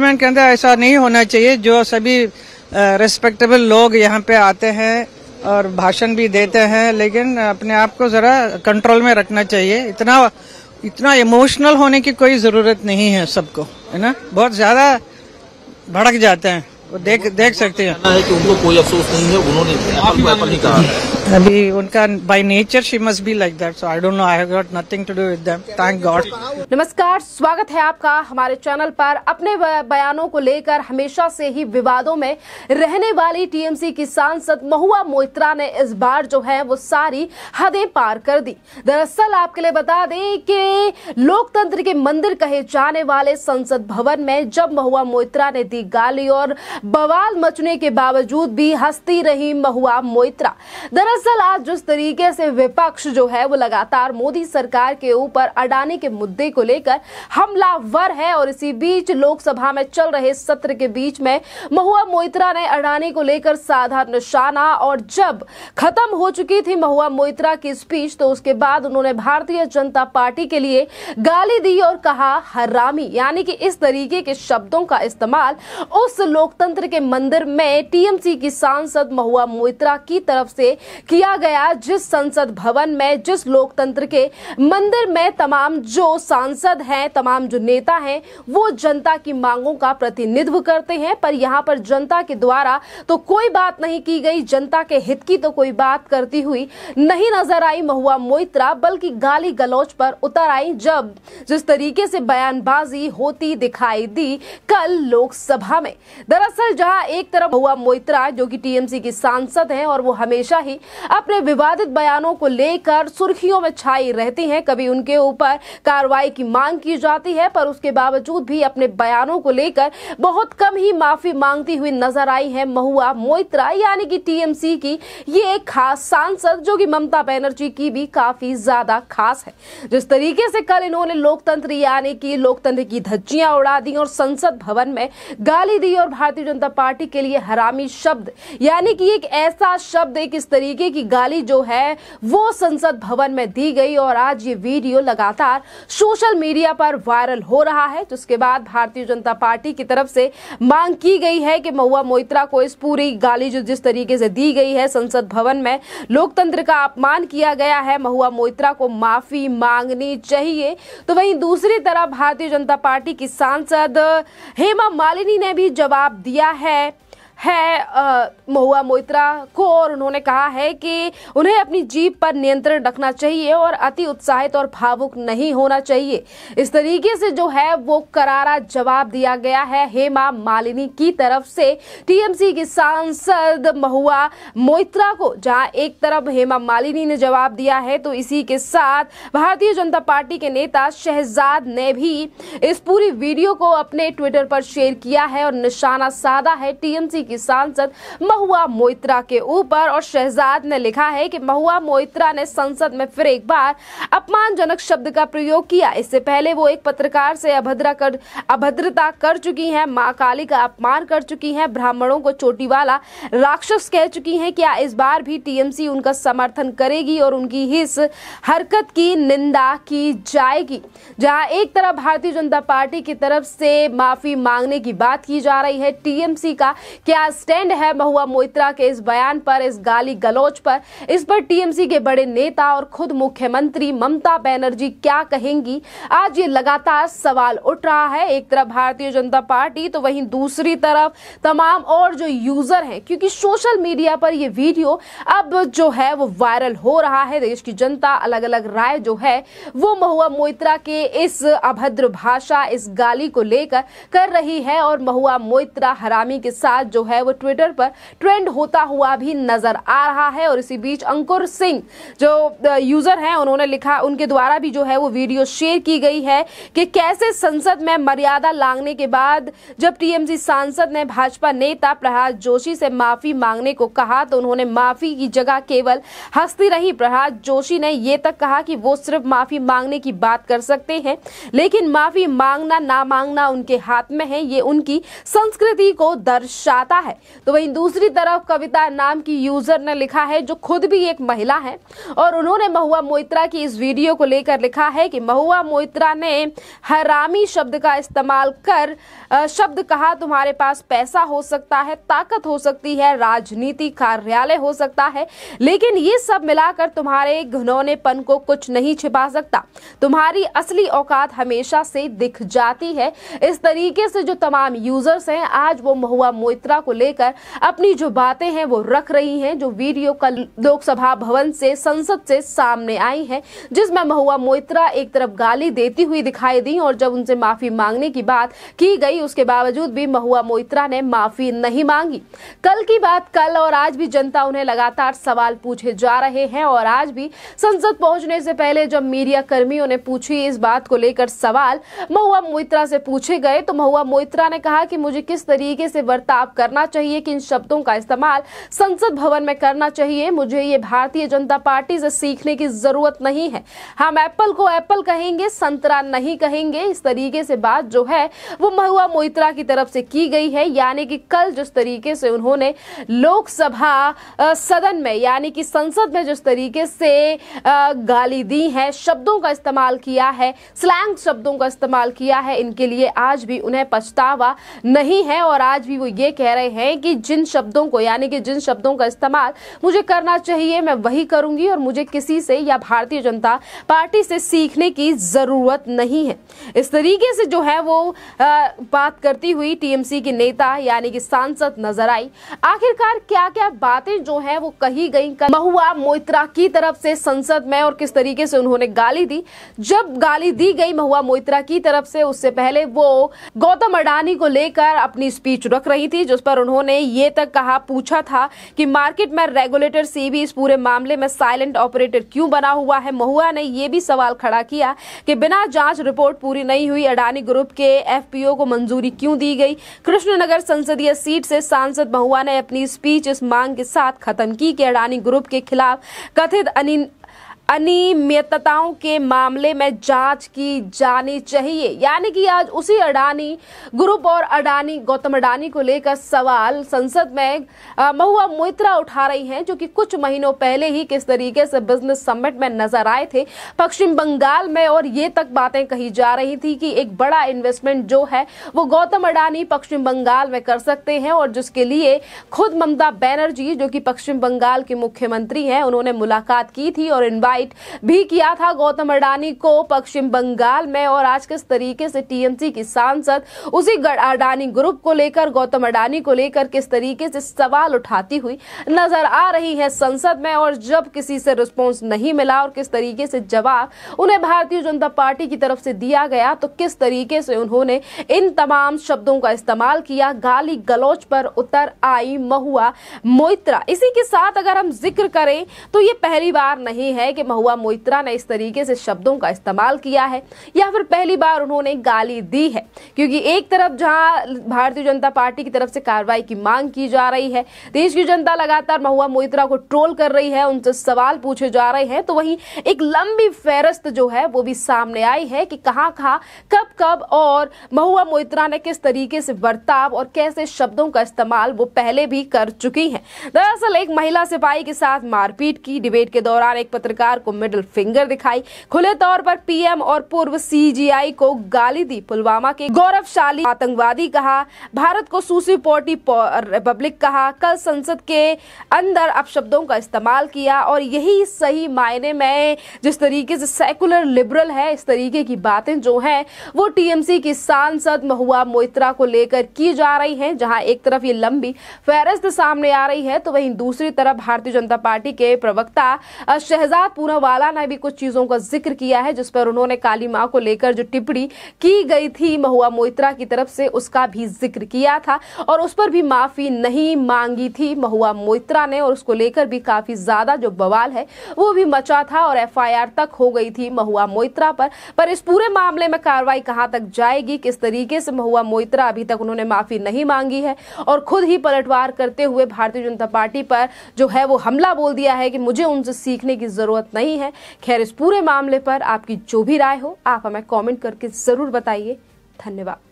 parliament के अंदर ऐसा नहीं होना चाहिए जो सभी रेस्पेक्टेबल लोग यहाँ पे आते हैं और भाषण भी देते हैं लेकिन अपने आप को जरा कंट्रोल में रखना चाहिए इतना इतना इमोशनल होने की कोई जरूरत नहीं है सबको है ना बहुत ज्यादा भड़क जाते हैं वो देख देख सकते हैं है कि उनको कोई अफसोस नहीं है उन्होंने नहीं कहा अभी उनका by nature she must be like that so I don't know I have got nothing to do with them thank god नमस्कार स्वागत है आपका हमारे चैनल पर अपने बयानों को लेकर हमेशा से ही विवादों में रहने वाली टीएमसी की सांसद महुआ मोइत्रा ने इस बार जो है वो सारी हदें पार कर दी दरअसल आपके लिए बता दें कि लोकतंत्र के मंदिर कहे जाने वाले संसद भवन में जब महुआ मोइत्रा ने दी गाली और बवाल मचने के बावजूद भी हंसती रही महुआ मोइत्रा दरअसल दरअसल आज जिस तरीके से विपक्ष जो है वो लगातार मोदी सरकार के ऊपर अडाने के मुद्दे को लेकर हमलावर है और इसी बीच लोकसभा में चल रहे सत्र के बीच में महुआ मोइत्रा ने अडाने को लेकर साधा निशाना और जब खत्म हो चुकी थी महुआ मोइत्रा की स्पीच तो उसके बाद उन्होंने भारतीय जनता पार्टी के लिए गाली दी और कहा हरामी यानी कि इस तरीके के शब्दों का इस्तेमाल उस लोकतंत्र के मंदिर में टीएमसी की सांसद महुआ मोइत्रा की तरफ से किया गया जिस संसद भवन में जिस लोकतंत्र के मंदिर में तमाम जो सांसद हैं तमाम जो नेता हैं वो जनता की मांगों का प्रतिनिधित्व करते हैं पर यहाँ पर जनता के द्वारा तो कोई बात नहीं की गई जनता के हित की तो कोई बात करती हुई नहीं नजर आई महुआ मोइत्रा बल्कि गाली गलौच पर उतर आई जब जिस तरीके से बयानबाजी होती दिखाई दी कल लोकसभा में दरअसल जहां एक तरफ महुआ मोइत्रा जो कि टीएमसी की सांसद हैं और वो हमेशा ही अपने विवादित बयानों को लेकर सुर्खियों में छाई रहती हैं कभी उनके ऊपर कार्रवाई की मांग की जाती है पर उसके बावजूद भी अपने बयानों को लेकर बहुत कम ही माफी मांगती हुई नजर आई है महुआ मोइत्रा यानी कि टीएमसी की ये एक खास सांसद जो कि ममता बनर्जी की भी काफी ज्यादा खास है जिस तरीके से कल इन्होंने लोकतंत्र यानी कि लोकतंत्र की धज्जियां उड़ा दी और संसद भवन में गाली दी और भारतीय जनता पार्टी के लिए हरामी शब्द यानी कि एक ऐसा शब्द एक इस तरीके तरीके की गाली जो है वो संसद भवन में दी गई और आज ये वीडियो लगातार सोशल मीडिया पर वायरल हो रहा है जिसके तो बाद भारतीय जनता पार्टी की तरफ से मांग की गई है कि महुआ मोइत्रा को इस पूरी गाली जो जिस तरीके से दी गई है संसद भवन में लोकतंत्र का अपमान किया गया है महुआ मोइत्रा को माफी मांगनी चाहिए तो वहीं दूसरी तरफ भारतीय जनता पार्टी की सांसद हेमा मालिनी ने भी जवाब दिया है है महुआ मोइत्रा को और उन्होंने कहा है कि उन्हें अपनी जीप पर नियंत्रण रखना चाहिए और अति उत्साहित और भावुक नहीं होना चाहिए इस तरीके से जो है वो करारा जवाब दिया गया है हेमा मालिनी की तरफ से टीएमसी की सांसद महुआ मोइत्रा को जहां एक तरफ हेमा मालिनी ने जवाब दिया है तो इसी के साथ भारतीय जनता पार्टी के नेता शहजाद ने भी इस पूरी वीडियो को अपने ट्विटर पर शेयर किया है और निशाना साधा है टीएमसी की सांसद महुआ मोइत्रा के ऊपर और शहजाद ने लिखा है कि महुआ मोइत्रा ने संसद में फिर एक बार अपमानजनक शब्द का प्रयोग किया इससे पहले वो एक पत्रकार से अभद्रा कर अभद्रता कर चुकी हैं माँ काली का अपमान कर चुकी हैं ब्राह्मणों को चोटी वाला राक्षस कह चुकी हैं क्या इस बार भी टीएमसी उनका समर्थन करेगी और उनकी इस हरकत की निंदा की जाएगी जहां एक तरफ भारतीय जनता पार्टी की तरफ से माफी मांगने की बात की जा रही है टीएमसी का क्या क्या स्टैंड है महुआ मोइत्रा के इस बयान पर इस गाली गलोच पर इस पर टीएमसी के बड़े नेता और खुद मुख्यमंत्री ममता बनर्जी क्या कहेंगी आज ये लगातार सवाल उठ रहा है एक तरफ भारतीय जनता पार्टी तो वहीं दूसरी तरफ तमाम और जो यूजर हैं क्योंकि सोशल मीडिया पर ये वीडियो अब जो है वो वायरल हो रहा है देश की जनता अलग अलग राय जो है वो महुआ मोइत्रा के इस अभद्र भाषा इस गाली को लेकर कर रही है और महुआ मोइत्रा हरामी के साथ जो जो है वो ट्विटर पर ट्रेंड होता हुआ भी नजर आ रहा है और इसी बीच अंकुर सिंह जो यूजर हैं उन्होंने लिखा उनके द्वारा भी जो है वो वीडियो शेयर की गई है कि कैसे संसद में मर्यादा लांगने के बाद जब टीएमसी सांसद ने भाजपा नेता प्रहलाद जोशी से माफी मांगने को कहा तो उन्होंने माफी की जगह केवल हस्ती रही प्रहलाद जोशी ने ये तक कहा कि वो सिर्फ माफी मांगने की बात कर सकते हैं लेकिन माफी मांगना ना मांगना उनके हाथ में है ये उनकी संस्कृति को दर्शाता जाता है तो वहीं दूसरी तरफ कविता नाम की यूजर ने लिखा है जो खुद भी एक महिला है और उन्होंने महुआ मोइत्रा की इस वीडियो को लेकर लिखा है कि महुआ मोइत्रा ने हरामी शब्द का इस्तेमाल कर शब्द कहा तुम्हारे पास पैसा हो सकता है ताकत हो सकती है राजनीति कार्यालय हो सकता है लेकिन ये सब मिलाकर तुम्हारे पन को कुछ नहीं छिपा सकता तुम्हारी असली औकात हमेशा से दिख जाती है इस तरीके से जो तमाम यूजर्स हैं आज वो महुआ मोइत्रा सुरक्षा को लेकर अपनी जो बातें हैं वो रख रही हैं जो वीडियो कल लोकसभा भवन से संसद से सामने आई है जिसमें महुआ मोइत्रा एक तरफ गाली देती हुई दिखाई दी और जब उनसे माफी मांगने की बात की गई उसके बावजूद भी महुआ मोइत्रा ने माफी नहीं मांगी कल की बात कल और आज भी जनता उन्हें लगातार सवाल पूछे जा रहे हैं और आज भी संसद पहुंचने से पहले जब मीडिया कर्मियों ने पूछी इस बात को लेकर सवाल महुआ मोइत्रा से पूछे गए तो महुआ मोइत्रा ने कहा कि मुझे किस तरीके से बर्ताव कर करना चाहिए कि इन शब्दों का इस्तेमाल संसद भवन में करना चाहिए मुझे ये भारतीय जनता पार्टी से सीखने की जरूरत नहीं है हम एप्पल को एप्पल कहेंगे संतरा नहीं कहेंगे इस तरीके से बात जो है वो महुआ मोइत्रा की तरफ से की गई है यानी कि कल जिस तरीके से उन्होंने लोकसभा सदन में यानी कि संसद में जिस तरीके से गाली दी है शब्दों का इस्तेमाल किया है स्लैंग शब्दों का इस्तेमाल किया है इनके लिए आज भी उन्हें पछतावा नहीं है और आज भी वो ये कह रहे रहे हैं कि जिन शब्दों को यानी कि जिन शब्दों का इस्तेमाल मुझे करना चाहिए मैं वही करूंगी और मुझे किसी से या भारतीय जनता पार्टी से सीखने की ज़रूरत नहीं है इस तरीके से जो है वो आ, बात करती हुई टीएमसी की नेता यानी कि सांसद नजर आई आखिरकार क्या क्या बातें जो है वो कही गई महुआ मोइत्रा की तरफ से संसद में और किस तरीके से उन्होंने गाली दी जब गाली दी गई महुआ मोइत्रा की तरफ से उससे पहले वो गौतम अडानी को लेकर अपनी स्पीच रख रही थी जिस पर पर उन्होंने ये तक कहा पूछा था कि मार्केट में रेगुलेटर सेबी इस पूरे मामले में साइलेंट ऑपरेटर क्यों बना हुआ है महुआ ने यह भी सवाल खड़ा किया कि बिना जांच रिपोर्ट पूरी नहीं हुई अडानी ग्रुप के एफपीओ को मंजूरी क्यों दी गई कृष्णनगर संसदीय सीट से सांसद महुआ ने अपनी स्पीच इस मांग के साथ खत्म की कि अडानी ग्रुप के खिलाफ कथित अनियमितताओं के मामले में जांच की जानी चाहिए यानी कि आज उसी अडानी ग्रुप और अडानी गौतम अडानी को लेकर सवाल संसद में महुआ मोहित्रा उठा रही हैं जो कि कुछ महीनों पहले ही किस तरीके से बिजनेस समिट में नजर आए थे पश्चिम बंगाल में और ये तक बातें कही जा रही थी कि एक बड़ा इन्वेस्टमेंट जो है वो गौतम अडानी पश्चिम बंगाल में कर सकते हैं और जिसके लिए खुद ममता बैनर्जी जो कि पश्चिम बंगाल की मुख्यमंत्री हैं उन्होंने मुलाकात की थी और इन्वाइट इनवाइट भी किया था गौतम अडानी को पश्चिम बंगाल में और आज किस तरीके से टीएमसी की सांसद उसी अडानी ग्रुप को लेकर गौतम अडानी को लेकर किस तरीके से सवाल उठाती हुई नजर आ रही है संसद में और जब किसी से रिस्पॉन्स नहीं मिला और किस तरीके से जवाब उन्हें भारतीय जनता पार्टी की तरफ से दिया गया तो किस तरीके से उन्होंने इन तमाम शब्दों का इस्तेमाल किया गाली गलौच पर उतर आई महुआ मोइत्रा इसी के साथ अगर हम जिक्र करें तो ये पहली बार नहीं है कि कि महुआ मोइत्रा ने इस तरीके से शब्दों का इस्तेमाल किया है या फिर पहली बार उन्होंने गाली दी है क्योंकि एक तरफ जहां भारतीय जनता पार्टी की तरफ से कार्रवाई की मांग की जा रही है देश की जनता लगातार महुआ मोइत्रा को ट्रोल कर रही है उनसे सवाल पूछे जा रहे हैं तो वहीं एक लंबी फेरस्त जो है वो भी सामने आई है कि कहाँ कहाँ कब कब और महुआ मोइत्रा ने किस तरीके से बर्ताव और कैसे शब्दों का इस्तेमाल वो पहले भी कर चुकी हैं दरअसल एक महिला सिपाही के साथ मारपीट की डिबेट के दौरान एक पत्रकार सरकार को मिडिल फिंगर दिखाई खुले तौर पर पीएम और पूर्व सीजीआई को गाली दी पुलवामा के गौरवशाली आतंकवादी कहा भारत को सूसी पोर्टी रिपब्लिक कहा कल संसद के अंदर अपशब्दों का इस्तेमाल किया और यही सही मायने में जिस तरीके से सेकुलर लिबरल है इस तरीके की बातें जो है वो टीएमसी की सांसद महुआ मोइत्रा को लेकर की जा रही है जहां एक तरफ ये लंबी फहरस्त सामने आ रही है तो वहीं दूसरी तरफ भारतीय जनता पार्टी के प्रवक्ता शहजाद पूनावाला ने भी कुछ चीज़ों का जिक्र किया है जिस पर उन्होंने काली माँ को लेकर जो टिप्पणी की गई थी महुआ मोइत्रा की तरफ से उसका भी जिक्र किया था और उस पर भी माफ़ी नहीं मांगी थी महुआ मोइत्रा ने और उसको लेकर भी काफ़ी ज़्यादा जो बवाल है वो भी मचा था और एफ तक हो गई थी महुआ मोइत्रा पर पर इस पूरे मामले में कार्रवाई कहाँ तक जाएगी किस तरीके से महुआ मोइत्रा अभी तक उन्होंने माफ़ी नहीं मांगी है और खुद ही पलटवार करते हुए भारतीय जनता पार्टी पर जो है वो हमला बोल दिया है कि मुझे उनसे सीखने की ज़रूरत नहीं है खैर इस पूरे मामले पर आपकी जो भी राय हो आप हमें कॉमेंट करके ज़रूर बताइए धन्यवाद